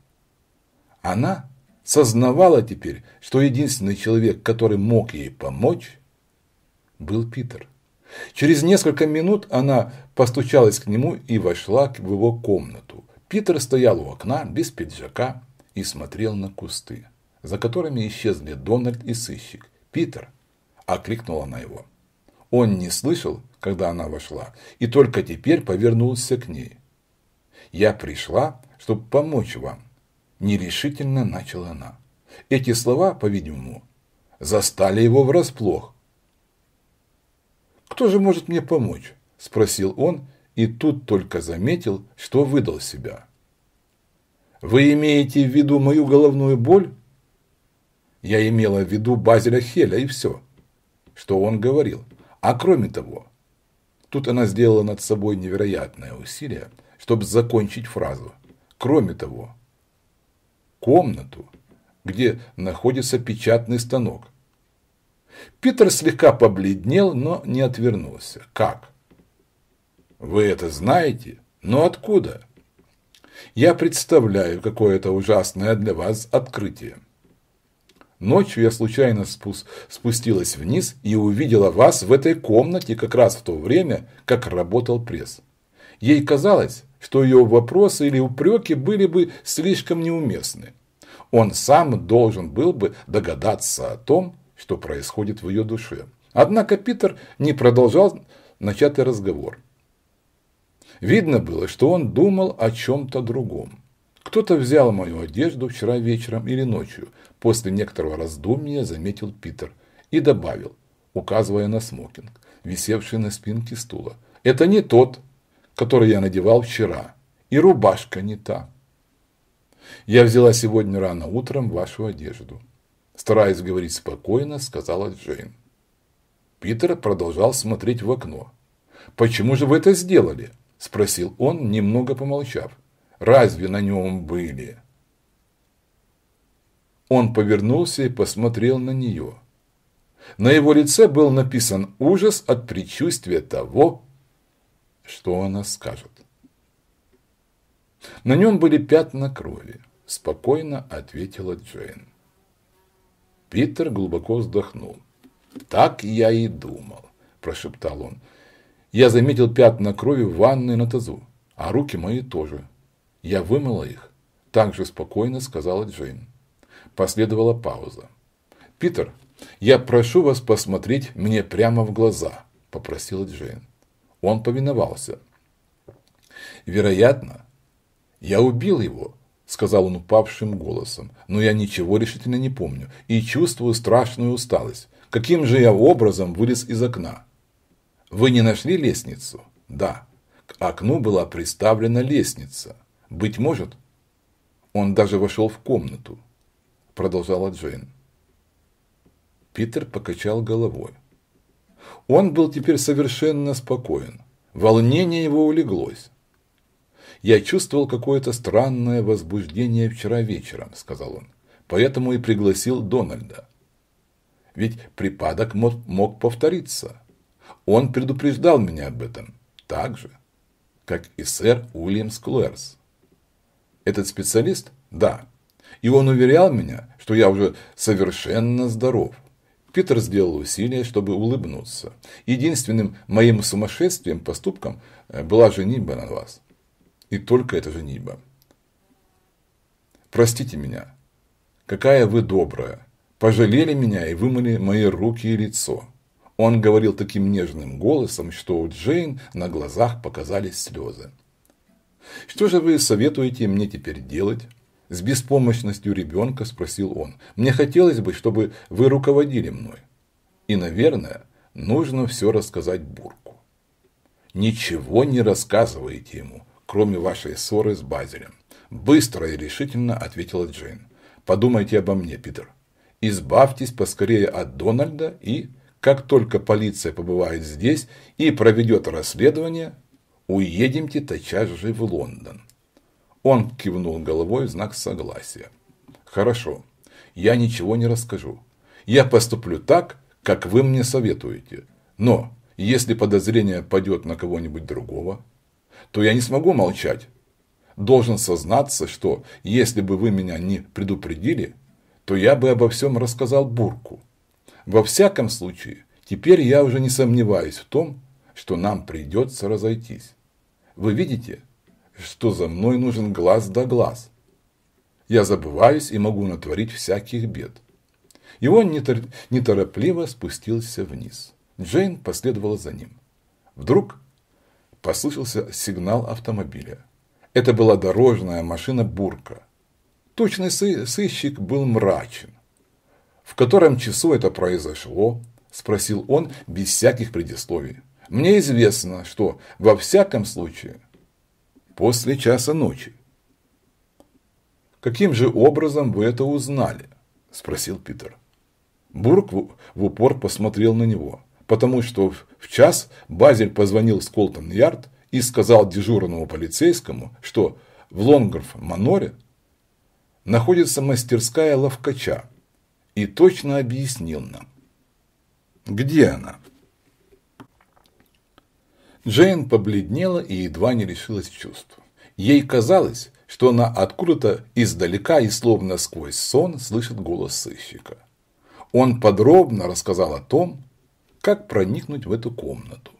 Speaker 1: Она сознавала теперь, что единственный человек, который мог ей помочь, был Питер. Через несколько минут она постучалась к нему и вошла в его комнату. Питер стоял у окна без пиджака и смотрел на кусты, за которыми исчезли Дональд и сыщик. «Питер!» – окликнула она его. Он не слышал, когда она вошла, и только теперь повернулся к ней. «Я пришла, чтобы помочь вам», – нерешительно начала она. Эти слова, по-видимому, застали его врасплох. «Кто же может мне помочь?» – спросил он, и тут только заметил, что выдал себя. «Вы имеете в виду мою головную боль?» Я имела в виду Базеля Хеля и все, что он говорил. А кроме того, тут она сделала над собой невероятное усилие, чтобы закончить фразу. Кроме того, комнату, где находится печатный станок. Питер слегка побледнел, но не отвернулся. Как? Вы это знаете? Но откуда? Я представляю какое-то ужасное для вас открытие. Ночью я случайно спу- спустилась вниз и увидела вас в этой комнате как раз в то время, как работал пресс. Ей казалось, что ее вопросы или упреки были бы слишком неуместны. Он сам должен был бы догадаться о том, что происходит в ее душе. Однако Питер не продолжал начатый разговор. Видно было, что он думал о чем-то другом. Кто-то взял мою одежду вчера вечером или ночью. После некоторого раздумья заметил Питер и добавил, указывая на смокинг, висевший на спинке стула. Это не тот, который я надевал вчера. И рубашка не та. Я взяла сегодня рано утром вашу одежду. Стараясь говорить спокойно, сказала Джейн. Питер продолжал смотреть в окно. «Почему же вы это сделали?» – спросил он, немного помолчав разве на нем были? Он повернулся и посмотрел на нее. На его лице был написан ужас от предчувствия того, что она скажет. На нем были пятна крови, спокойно ответила Джейн. Питер глубоко вздохнул. «Так я и думал», – прошептал он. «Я заметил пятна крови в ванной на тазу, а руки мои тоже. «Я вымыла их», – так же спокойно сказала Джейн. Последовала пауза. «Питер, я прошу вас посмотреть мне прямо в глаза», – попросила Джейн. Он повиновался. «Вероятно, я убил его», – сказал он упавшим голосом, – «но я ничего решительно не помню и чувствую страшную усталость. Каким же я образом вылез из окна?» «Вы не нашли лестницу?» «Да». К окну была приставлена лестница. Быть может, он даже вошел в комнату, продолжала Джейн. Питер покачал головой. Он был теперь совершенно спокоен. Волнение его улеглось. «Я чувствовал какое-то странное возбуждение вчера вечером», – сказал он. «Поэтому и пригласил Дональда. Ведь припадок мог, повториться. Он предупреждал меня об этом так же, как и сэр Уильям Склэрс. Этот специалист? Да. И он уверял меня, что я уже совершенно здоров. Питер сделал усилие, чтобы улыбнуться. Единственным моим сумасшествием, поступком э, была женитьба на вас. И только эта женитьба. Простите меня. Какая вы добрая. Пожалели меня и вымыли мои руки и лицо. Он говорил таким нежным голосом, что у Джейн на глазах показались слезы. «Что же вы советуете мне теперь делать?» С беспомощностью ребенка спросил он. «Мне хотелось бы, чтобы вы руководили мной. И, наверное, нужно все рассказать Бурку». «Ничего не рассказывайте ему, кроме вашей ссоры с Базелем», быстро и решительно ответила Джейн. «Подумайте обо мне, Питер. Избавьтесь поскорее от Дональда и, как только полиция побывает здесь и проведет расследование, Уедемте тотчас же в Лондон. Он кивнул головой в знак согласия. Хорошо, я ничего не расскажу. Я поступлю так, как вы мне советуете. Но если подозрение пойдет на кого-нибудь другого, то я не смогу молчать. Должен сознаться, что если бы вы меня не предупредили, то я бы обо всем рассказал Бурку. Во всяком случае, теперь я уже не сомневаюсь в том, что нам придется разойтись. Вы видите, что за мной нужен глаз да глаз. Я забываюсь и могу натворить всяких бед. И он неторопливо спустился вниз. Джейн последовала за ним. Вдруг послышался сигнал автомобиля. Это была дорожная машина «Бурка». Точный сыщик был мрачен. «В котором часу это произошло?» – спросил он без всяких предисловий. Мне известно, что, во всяком случае, после часа ночи. «Каким же образом вы это узнали?» – спросил Питер. Бурк в упор посмотрел на него, потому что в час Базель позвонил в Сколтон-Ярд и сказал дежурному полицейскому, что в Лонгорф-Маноре находится мастерская ловкача, и точно объяснил нам, где она. Джейн побледнела и едва не решилась чувств. Ей казалось, что она откуда-то издалека и словно сквозь сон слышит голос сыщика. Он подробно рассказал о том, как проникнуть в эту комнату,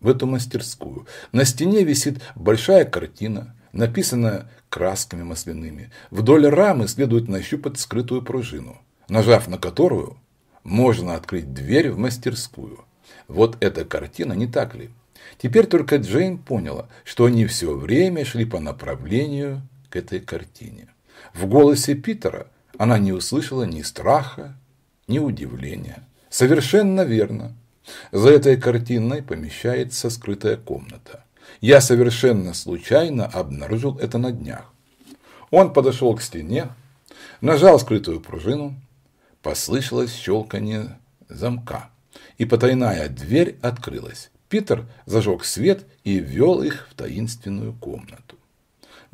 Speaker 1: в эту мастерскую. На стене висит большая картина, написанная красками масляными. Вдоль рамы следует нащупать скрытую пружину, нажав на которую можно открыть дверь в мастерскую. Вот эта картина, не так ли? Теперь только Джейн поняла, что они все время шли по направлению к этой картине. В голосе Питера она не услышала ни страха, ни удивления. Совершенно верно. За этой картиной помещается скрытая комната. Я совершенно случайно обнаружил это на днях. Он подошел к стене, нажал скрытую пружину, послышалось щелканье замка, и потайная дверь открылась. Питер зажег свет и ввел их в таинственную комнату.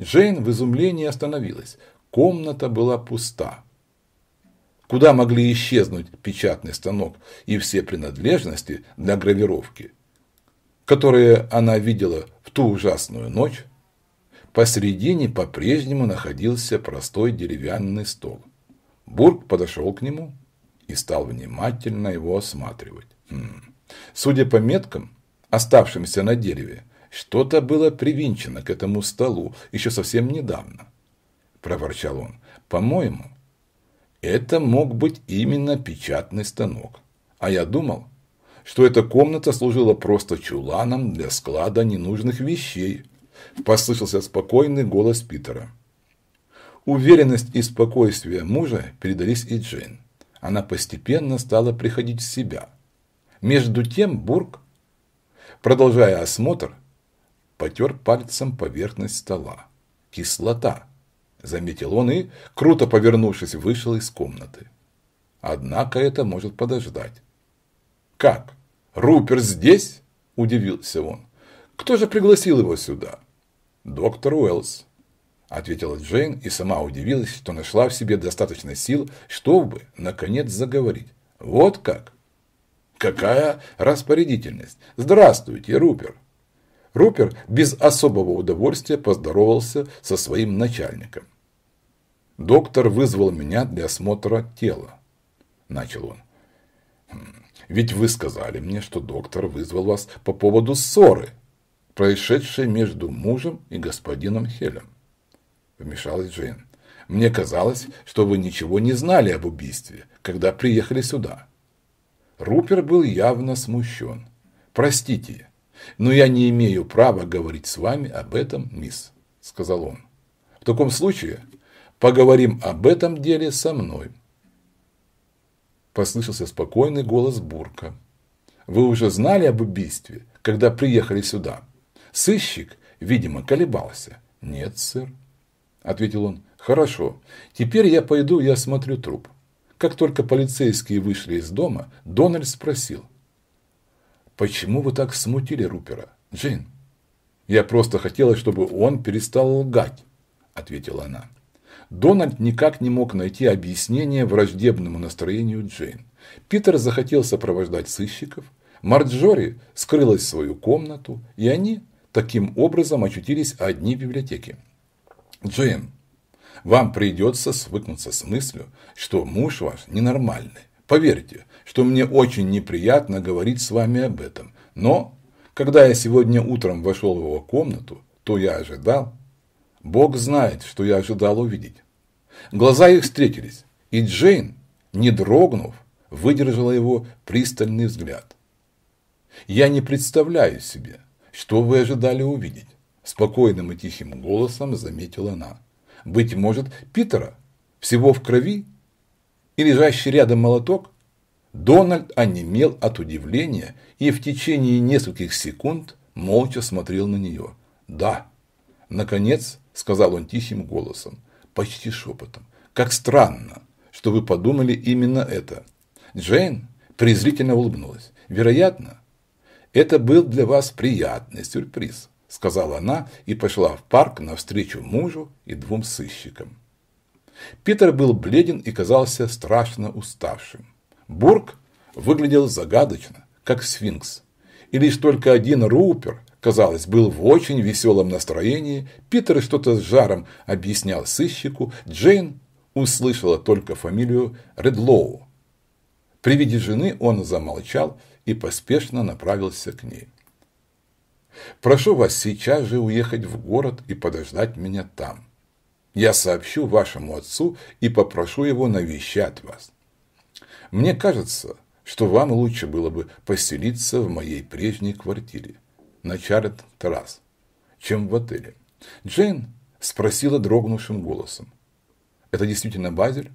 Speaker 1: Джейн в изумлении остановилась. Комната была пуста. Куда могли исчезнуть печатный станок и все принадлежности для гравировки, которые она видела в ту ужасную ночь? Посредине по-прежнему находился простой деревянный стол. Бург подошел к нему и стал внимательно его осматривать. Хм. Судя по меткам, оставшимся на дереве, что-то было привинчено к этому столу еще совсем недавно, проворчал он. По-моему, это мог быть именно печатный станок. А я думал, что эта комната служила просто чуланом для склада ненужных вещей, послышался спокойный голос Питера. Уверенность и спокойствие мужа передались и Джейн. Она постепенно стала приходить в себя. Между тем Бург Продолжая осмотр, потер пальцем поверхность стола. «Кислота!» – заметил он и, круто повернувшись, вышел из комнаты. Однако это может подождать. «Как? Рупер здесь?» – удивился он. «Кто же пригласил его сюда?» «Доктор Уэллс», – ответила Джейн и сама удивилась, что нашла в себе достаточно сил, чтобы, наконец, заговорить. «Вот как? Какая распорядительность! Здравствуйте, Рупер! Рупер без особого удовольствия поздоровался со своим начальником. «Доктор вызвал меня для осмотра тела», – начал он. Хм, «Ведь вы сказали мне, что доктор вызвал вас по поводу ссоры, происшедшей между мужем и господином Хелем», – вмешалась Джейн. «Мне казалось, что вы ничего не знали об убийстве, когда приехали сюда». Рупер был явно смущен. «Простите, но я не имею права говорить с вами об этом, мисс», – сказал он. «В таком случае поговорим об этом деле со мной». Послышался спокойный голос Бурка. «Вы уже знали об убийстве, когда приехали сюда?» Сыщик, видимо, колебался. «Нет, сэр», – ответил он. «Хорошо, теперь я пойду и осмотрю труп». Как только полицейские вышли из дома, Дональд спросил. «Почему вы так смутили Рупера, Джейн?» «Я просто хотела, чтобы он перестал лгать», – ответила она. Дональд никак не мог найти объяснение враждебному настроению Джейн. Питер захотел сопровождать сыщиков, Марджори скрылась в свою комнату, и они таким образом очутились одни в библиотеке. «Джейн, вам придется свыкнуться с мыслью, что муж ваш ненормальный. Поверьте, что мне очень неприятно говорить с вами об этом. Но, когда я сегодня утром вошел в его комнату, то я ожидал. Бог знает, что я ожидал увидеть. Глаза их встретились, и Джейн, не дрогнув, выдержала его пристальный взгляд. «Я не представляю себе, что вы ожидали увидеть», – спокойным и тихим голосом заметила она быть может, Питера, всего в крови, и лежащий рядом молоток, Дональд онемел от удивления и в течение нескольких секунд молча смотрел на нее. «Да», – наконец сказал он тихим голосом, почти шепотом, – «как странно, что вы подумали именно это». Джейн презрительно улыбнулась. «Вероятно, это был для вас приятный сюрприз» сказала она и пошла в парк навстречу мужу и двум сыщикам. Питер был бледен и казался страшно уставшим. Бург выглядел загадочно, как сфинкс. И лишь только один Рупер, казалось, был в очень веселом настроении, Питер что-то с жаром объяснял сыщику, Джейн услышала только фамилию Редлоу. При виде жены он замолчал и поспешно направился к ней. Прошу вас сейчас же уехать в город и подождать меня там. Я сообщу вашему отцу и попрошу его навещать вас. Мне кажется, что вам лучше было бы поселиться в моей прежней квартире на Чарет-Террас, чем в отеле. Джейн спросила дрогнувшим голосом. «Это действительно Базель?»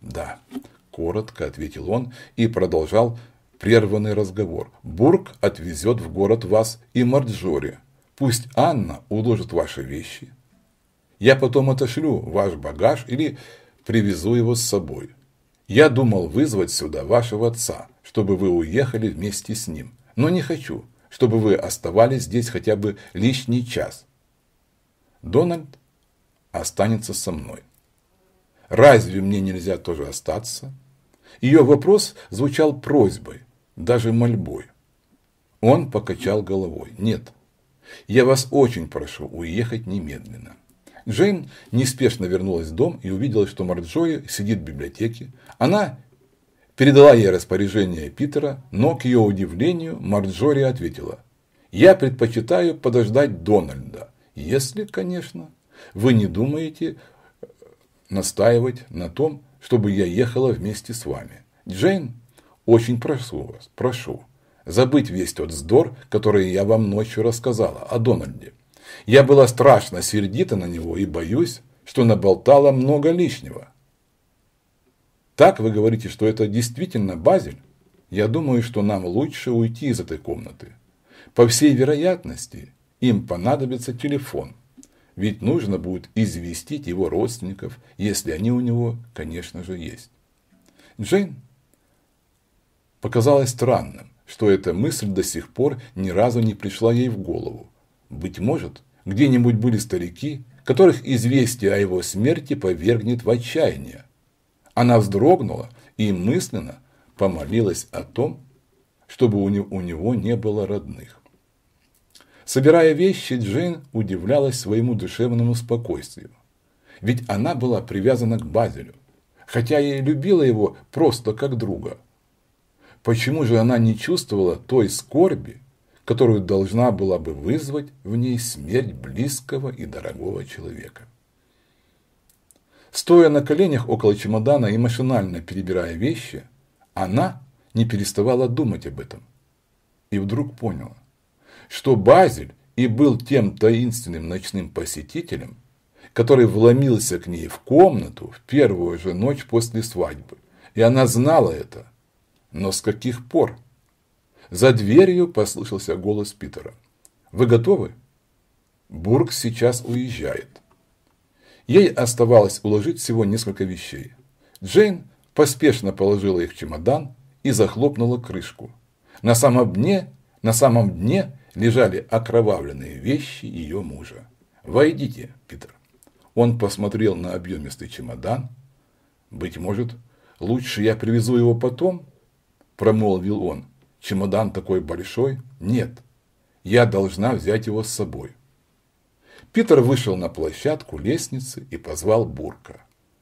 Speaker 1: «Да», – коротко ответил он и продолжал прерванный разговор. Бург отвезет в город вас и Марджори. Пусть Анна уложит ваши вещи. Я потом отошлю ваш багаж или привезу его с собой. Я думал вызвать сюда вашего отца, чтобы вы уехали вместе с ним. Но не хочу, чтобы вы оставались здесь хотя бы лишний час. Дональд останется со мной. Разве мне нельзя тоже остаться? Ее вопрос звучал просьбой, даже мольбой. Он покачал головой. «Нет, я вас очень прошу уехать немедленно». Джейн неспешно вернулась в дом и увидела, что Марджори сидит в библиотеке. Она передала ей распоряжение Питера, но, к ее удивлению, Марджори ответила. «Я предпочитаю подождать Дональда, если, конечно, вы не думаете настаивать на том, чтобы я ехала вместе с вами». Джейн очень прошу вас, прошу, забыть весь тот вздор, который я вам ночью рассказала о Дональде. Я была страшно сердита на него и боюсь, что наболтала много лишнего. Так вы говорите, что это действительно Базель? Я думаю, что нам лучше уйти из этой комнаты. По всей вероятности, им понадобится телефон. Ведь нужно будет известить его родственников, если они у него, конечно же, есть. Джейн Показалось странным, что эта мысль до сих пор ни разу не пришла ей в голову. Быть может, где-нибудь были старики, которых известие о его смерти повергнет в отчаяние. Она вздрогнула и мысленно помолилась о том, чтобы у него не было родных. Собирая вещи, Джейн удивлялась своему душевному спокойствию. Ведь она была привязана к Базелю, хотя и любила его просто как друга – Почему же она не чувствовала той скорби, которую должна была бы вызвать в ней смерть близкого и дорогого человека? Стоя на коленях около чемодана и машинально перебирая вещи, она не переставала думать об этом. И вдруг поняла, что Базель и был тем таинственным ночным посетителем, который вломился к ней в комнату в первую же ночь после свадьбы. И она знала это, но с каких пор? За дверью послышался голос Питера. Вы готовы? Бург сейчас уезжает. Ей оставалось уложить всего несколько вещей. Джейн поспешно положила их в чемодан и захлопнула крышку. На самом дне, на самом дне лежали окровавленные вещи ее мужа. «Войдите, Питер». Он посмотрел на объемистый чемодан. «Быть может, лучше я привезу его потом?» промолвил он. «Чемодан такой большой? Нет. Я должна взять его с собой». Питер вышел на площадку лестницы и позвал Бурка.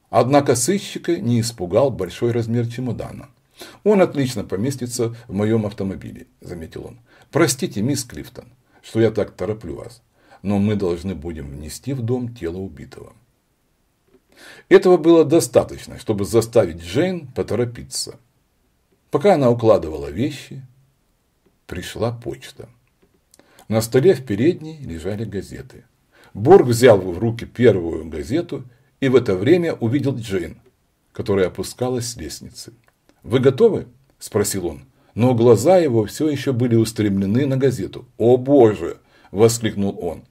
Speaker 1: Однако сыщика не испугал большой размер чемодана. «Он отлично поместится в моем автомобиле», – заметил он. «Простите, мисс Клифтон, что я так тороплю вас, но мы должны будем внести в дом тело убитого». Этого было достаточно, чтобы заставить Джейн поторопиться – Пока она укладывала вещи, пришла почта. На столе в передней лежали газеты. Борг взял в руки первую газету и в это время увидел Джейн, которая опускалась с лестницы. «Вы готовы?» – спросил он. Но глаза его все еще были устремлены на газету. «О боже!» – воскликнул он.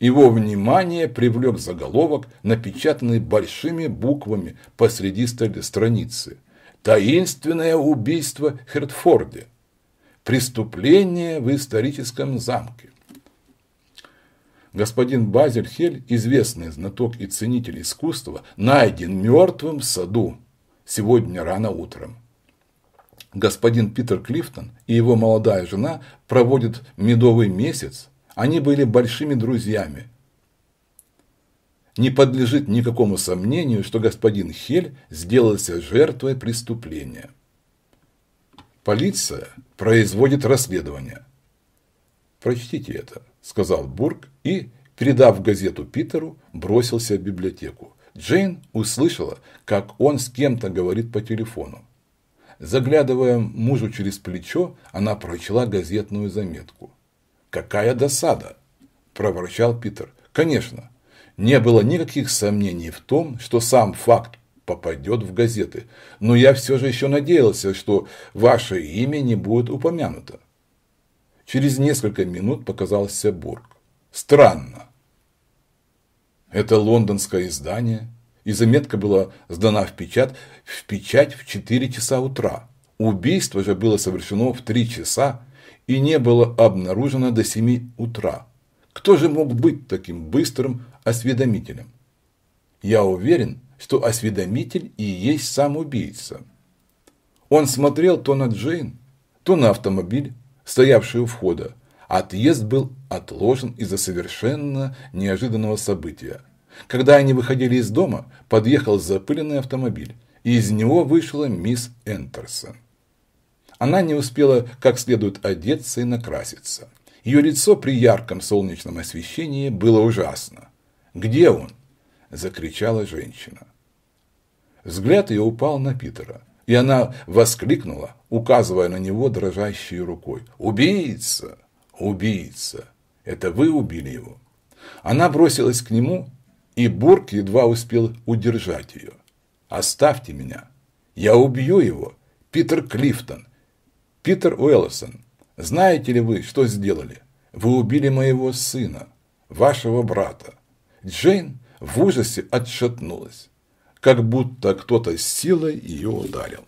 Speaker 1: Его внимание привлек заголовок, напечатанный большими буквами посреди страницы – Таинственное убийство Хертфорде. Преступление в историческом замке. Господин Базельхель, известный знаток и ценитель искусства, найден мертвым в саду сегодня рано утром. Господин Питер Клифтон и его молодая жена проводят медовый месяц. Они были большими друзьями, не подлежит никакому сомнению, что господин Хель сделался жертвой преступления. Полиция производит расследование. «Прочтите это», – сказал Бург и, передав газету Питеру, бросился в библиотеку. Джейн услышала, как он с кем-то говорит по телефону. Заглядывая мужу через плечо, она прочла газетную заметку. «Какая досада!» – проворчал Питер. «Конечно, не было никаких сомнений в том, что сам факт попадет в газеты, но я все же еще надеялся, что ваше имя не будет упомянуто. Через несколько минут показался Бург. Странно. Это лондонское издание, и заметка была сдана в печать в, печать в 4 часа утра. Убийство же было совершено в 3 часа и не было обнаружено до 7 утра. Кто же мог быть таким быстрым, осведомителем. Я уверен, что осведомитель и есть сам убийца. Он смотрел то на Джейн, то на автомобиль, стоявший у входа. Отъезд был отложен из-за совершенно неожиданного события. Когда они выходили из дома, подъехал запыленный автомобиль, и из него вышла мисс Энтерсон. Она не успела как следует одеться и накраситься. Ее лицо при ярком солнечном освещении было ужасно. «Где он?» – закричала женщина. Взгляд ее упал на Питера, и она воскликнула, указывая на него дрожащей рукой. «Убийца! Убийца! Это вы убили его!» Она бросилась к нему, и Бурк едва успел удержать ее. «Оставьте меня! Я убью его! Питер Клифтон! Питер Уэллсон! Знаете ли вы, что сделали? Вы убили моего сына, вашего брата!» Джейн в ужасе отшатнулась, как будто кто-то силой ее ударил.